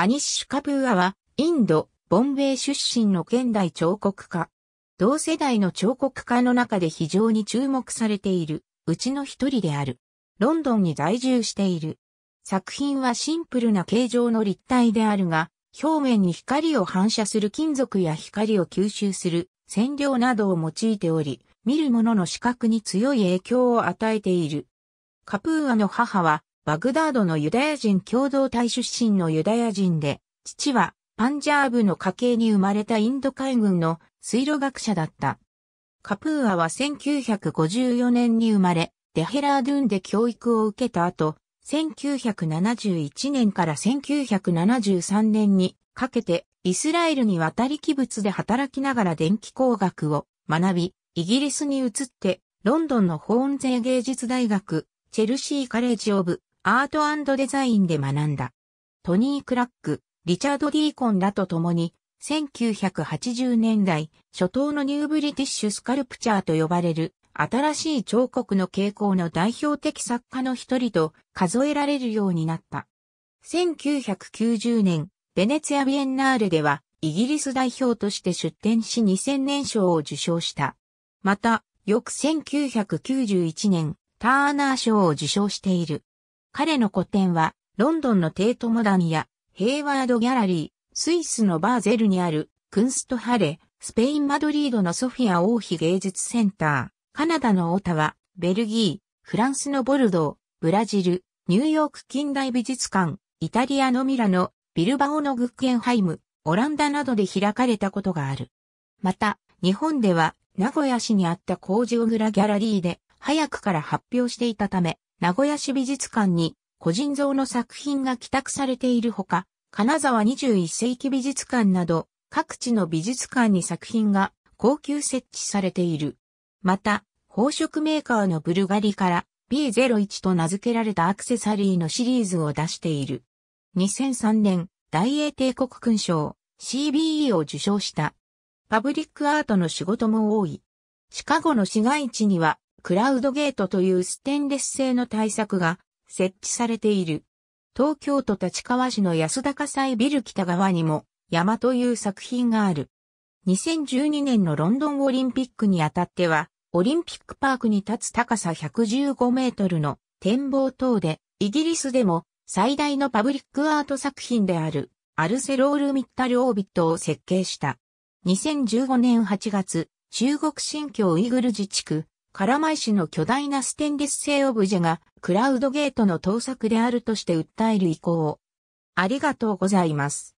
アニッシュ・カプーアは、インド、ボンベイ出身の現代彫刻家。同世代の彫刻家の中で非常に注目されている、うちの一人である。ロンドンに在住している。作品はシンプルな形状の立体であるが、表面に光を反射する金属や光を吸収する染料などを用いており、見る者の視覚に強い影響を与えている。カプーアの母はバグダードのユダヤ人共同体出身のユダヤ人で、父はパンジャーブの家系に生まれたインド海軍の水路学者だった。カプーアは1954年に生まれ、デヘラードゥンで教育を受けた後、1971年から1973年にかけてイスラエルに渡り器物で働きながら電気工学を学び、イギリスに移ってロンドンのホーンゼー芸術大学、チェルシーカレッジオブアートデザインで学んだ。トニー・クラック、リチャード・ディーコンらと共に、1980年代初頭のニューブリティッシュスカルプチャーと呼ばれる新しい彫刻の傾向の代表的作家の一人と数えられるようになった。1990年、ベネツィア・ビエンナーレではイギリス代表として出展し2000年賞を受賞した。また、翌1991年、ターナー賞を受賞している。彼の個展は、ロンドンのテートモダンや、ヘイワードギャラリー、スイスのバーゼルにある、クンストハレ、スペインマドリードのソフィア王妃芸術センター、カナダのオタワ、ベルギー、フランスのボルドー、ブラジル、ニューヨーク近代美術館、イタリアのミラノ、ビルバオのグッケンハイム、オランダなどで開かれたことがある。また、日本では、名古屋市にあった工場ラギャラリーで、早くから発表していたため、名古屋市美術館に個人像の作品が寄託されているほか、金沢21世紀美術館など各地の美術館に作品が高級設置されている。また、宝飾メーカーのブルガリから B01 と名付けられたアクセサリーのシリーズを出している。2003年、大英帝国勲章 CBE を受賞した。パブリックアートの仕事も多い。シカゴの市街地にはクラウドゲートというステンレス製の対策が設置されている。東京都立川市の安田火災ビル北側にも山という作品がある。2012年のロンドンオリンピックにあたっては、オリンピックパークに立つ高さ115メートルの展望塔で、イギリスでも最大のパブリックアート作品であるアルセロール・ミッタル・オービットを設計した。2015年8月、中国新疆ウイグル自治区ラマイ氏の巨大なステンレス製オブジェがクラウドゲートの盗作であるとして訴える意向。ありがとうございます。